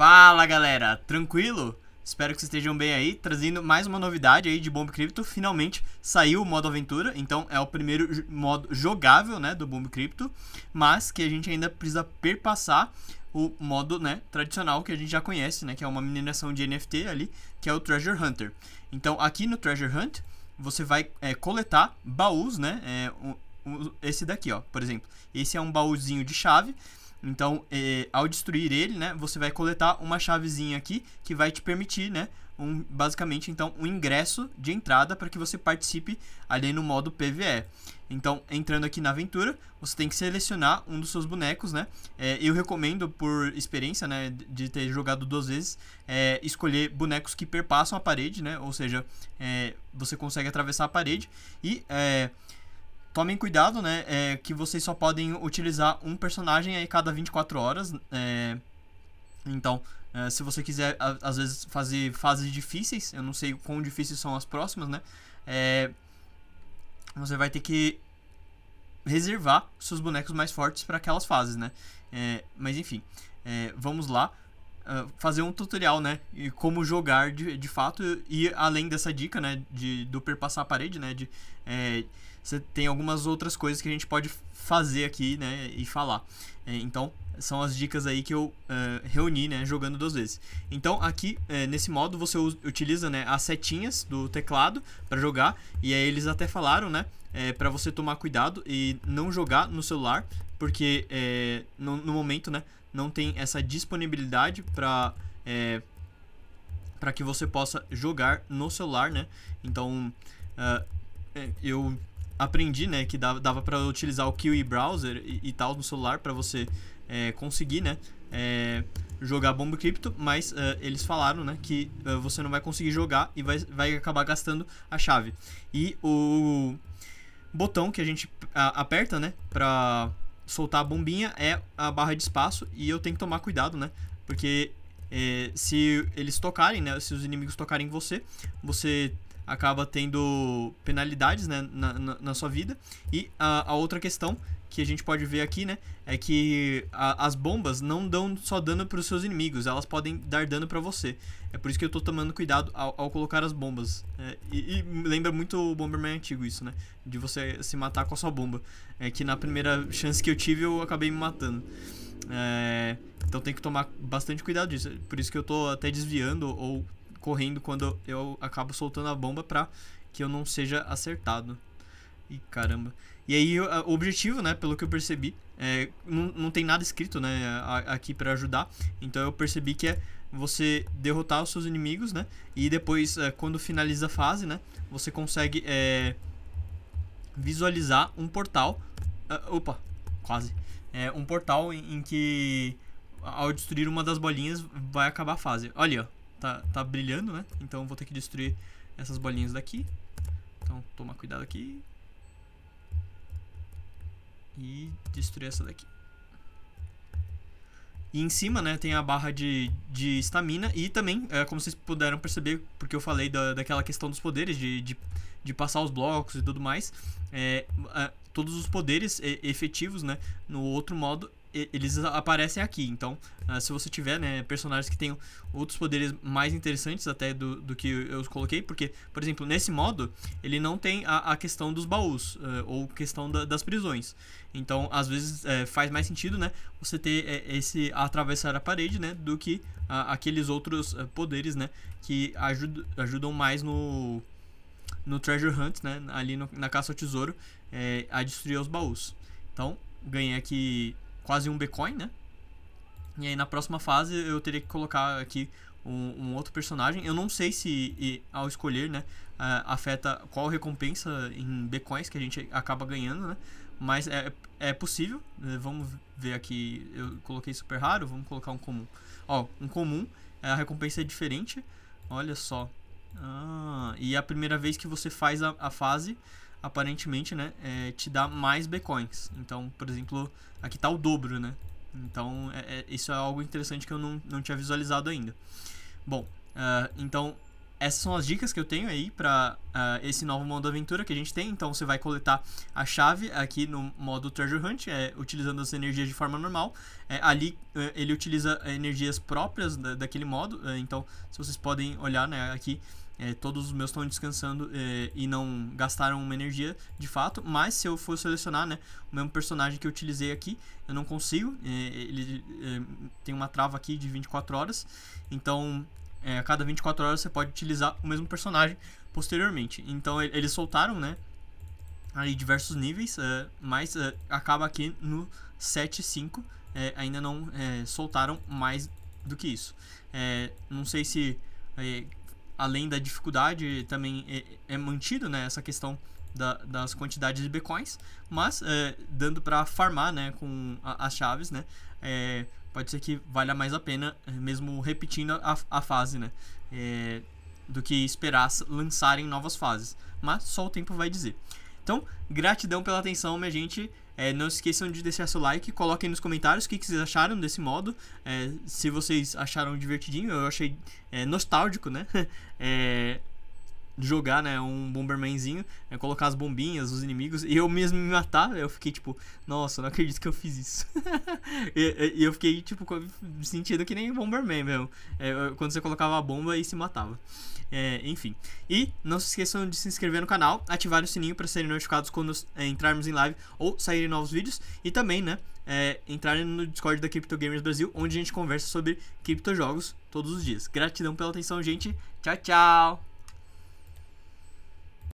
Fala galera, tranquilo? Espero que vocês estejam bem aí, trazendo mais uma novidade aí de Bomb Crypto. Finalmente saiu o modo aventura, então é o primeiro modo jogável, né, do Bomb Crypto, mas que a gente ainda precisa perpassar o modo, né, tradicional que a gente já conhece, né, que é uma mineração de NFT ali, que é o Treasure Hunter. Então, aqui no Treasure Hunt, você vai é, coletar baús, né, é, um, esse daqui, ó, por exemplo. Esse é um baúzinho de chave então, é, ao destruir ele, né, você vai coletar uma chavezinha aqui que vai te permitir, né, um, basicamente, então, um ingresso de entrada para que você participe ali no modo PVE. Então, entrando aqui na aventura, você tem que selecionar um dos seus bonecos, né? É, eu recomendo, por experiência, né, de ter jogado duas vezes, é, escolher bonecos que perpassam a parede, né? Ou seja, é, você consegue atravessar a parede e é, tomem cuidado, né? É, que vocês só podem utilizar um personagem aí cada 24 horas. É, então, é, se você quiser, às vezes, fazer fases difíceis, eu não sei quão difíceis são as próximas, né? É, você vai ter que reservar seus bonecos mais fortes para aquelas fases, né? É, mas enfim, é, vamos lá. Ah, fazer um tutorial, né? E como jogar de, de fato. E além dessa dica, né? De perpassar a parede, né? De, é, você tem algumas outras coisas que a gente pode fazer aqui, né? E falar. É, então, são as dicas aí que eu ah, reuni, né? Jogando duas vezes. Então, aqui, é, nesse modo, você utiliza né, as setinhas do teclado para jogar. E aí eles até falaram, né? é, para você tomar cuidado e não jogar no celular, porque é, no, no, momento, né, não tem essa disponibilidade para é, para que você possa jogar no celular, né? Então, uh, eu aprendi, né, que dava, dava para utilizar o Kiwi Browser e, e tal no celular para você é, conseguir, né, é, jogar Bomba Cripto, mas uh, eles falaram, né, que uh, você não vai conseguir jogar e vai, vai acabar gastando a chave. E o botão que a gente a, aperta, né, pra soltar a bombinha é a barra de espaço e eu tenho que tomar cuidado, né, porque é, se eles tocarem, né, se os inimigos tocarem em você, você acaba tendo penalidades, né, na, na, na sua vida. E a, a outra questão que a gente pode ver aqui, né, é que a, as bombas não dão só dano para os seus inimigos, elas podem dar dano para você. É por isso que eu estou tomando cuidado ao, ao, colocar as bombas. É, e, e, lembra muito o Bomberman antigo isso, né, de você se matar com a sua bomba. É que na primeira chance que eu tive eu acabei me matando. É, então tem que tomar bastante cuidado disso. É por isso que eu estou até desviando ou correndo quando eu acabo soltando a bomba para que eu não seja acertado. E caramba. E aí, o objetivo, né, pelo que eu percebi, é, não, não tem nada escrito, né, aqui para ajudar. Então eu percebi que é você derrotar os seus inimigos, né, e depois, é, quando finaliza a fase, né, você consegue é, visualizar um portal. Uh, opa, quase. É, um portal em, em, que, ao destruir uma das bolinhas, vai acabar a fase. Olha, ó, tá, tá brilhando, né, então vou ter que destruir essas bolinhas daqui. Então, toma cuidado aqui e destruir essa daqui. E em cima, né, tem a barra de estamina e também, é, como vocês puderam perceber, porque eu falei da, daquela questão dos poderes, de, de, de passar os blocos e tudo mais, é, é todos os poderes efetivos, né, no outro modo, eles aparecem aqui. Então, ah, se você tiver né, personagens que tenham outros poderes mais interessantes até do, do que eu coloquei, porque, por exemplo, nesse modo, ele não tem a, a questão dos baús uh, ou questão da, das prisões. Então, às vezes é, faz mais sentido, né, você ter é, esse atravessar a parede, né, do que aqueles outros ah, poderes, né, que ajud, ajudam mais no no treasure hunt, né, ali no, na caça ao tesouro, é, a destruir os baús. Então, ganhei aqui quase um Bitcoin, né? E aí na próxima fase eu teria que colocar aqui um, um outro personagem. Eu não sei se e, ao escolher, né, uh, afeta qual recompensa em Bitcoins que a gente acaba ganhando, né? Mas é, é possível. Né? Vamos ver aqui. Eu coloquei super raro, vamos colocar um comum. Ó, um comum, é, a recompensa é diferente. Olha só. Ah, e é a primeira vez que você faz a, a fase, aparentemente, né, é, te dá mais bitcoins. Então, por exemplo, aqui está o dobro, né? Então, é, é, isso é algo interessante que eu não, não tinha visualizado ainda. Bom, uh, então, essas são as dicas que eu tenho aí para uh, ah, esse novo modo aventura que a gente tem. Então, você vai coletar a chave aqui no modo Treasure Hunt, é, utilizando as energias de forma normal. É, ali, ah, ele utiliza energias próprias da, daquele modo. então, se vocês podem olhar né, aqui é, todos os meus estão descansando é, e não gastaram uma energia de fato, mas se eu for selecionar né, o mesmo personagem que eu utilizei aqui, eu não consigo, é, ele é, tem uma trava aqui de 24 horas, então é, a cada 24 horas você pode utilizar o mesmo personagem posteriormente. Então eles soltaram, né? Aí diversos níveis, é, mas acaba aqui no 7.5, é, ainda não soltaram mais do que isso. não sei se além da dificuldade, também é, é mantido né, essa questão da, das quantidades de bitcoins, mas é, dando para farmar né, com a, as chaves, né, é, pode ser que valha mais a pena, é, mesmo repetindo a, a fase, né, é, do que esperar lançarem novas fases. Mas só o tempo vai dizer. Então, gratidão pela atenção, minha gente. É, não se esqueçam de deixar seu like, coloquem nos comentários o que, que vocês acharam desse modo. É, se vocês acharam divertidinho, eu achei é, nostálgico, né? é, jogar, né, um Bombermanzinho, né, colocar as bombinhas, os inimigos, e eu mesmo me matar, eu fiquei tipo, nossa, não acredito que eu fiz isso. e, e, eu fiquei, tipo, sentindo que nem Bomberman mesmo, é, quando você colocava a bomba e se matava. É, enfim. E não se esqueçam de se inscrever no canal, ativar o sininho para serem notificados quando é, entrarmos em live ou saírem novos vídeos. E também, né, é, entrarem no Discord da Crypto Gamers Brasil, onde a gente conversa sobre criptojogos todos os dias. Gratidão pela atenção, gente. Tchau, tchau!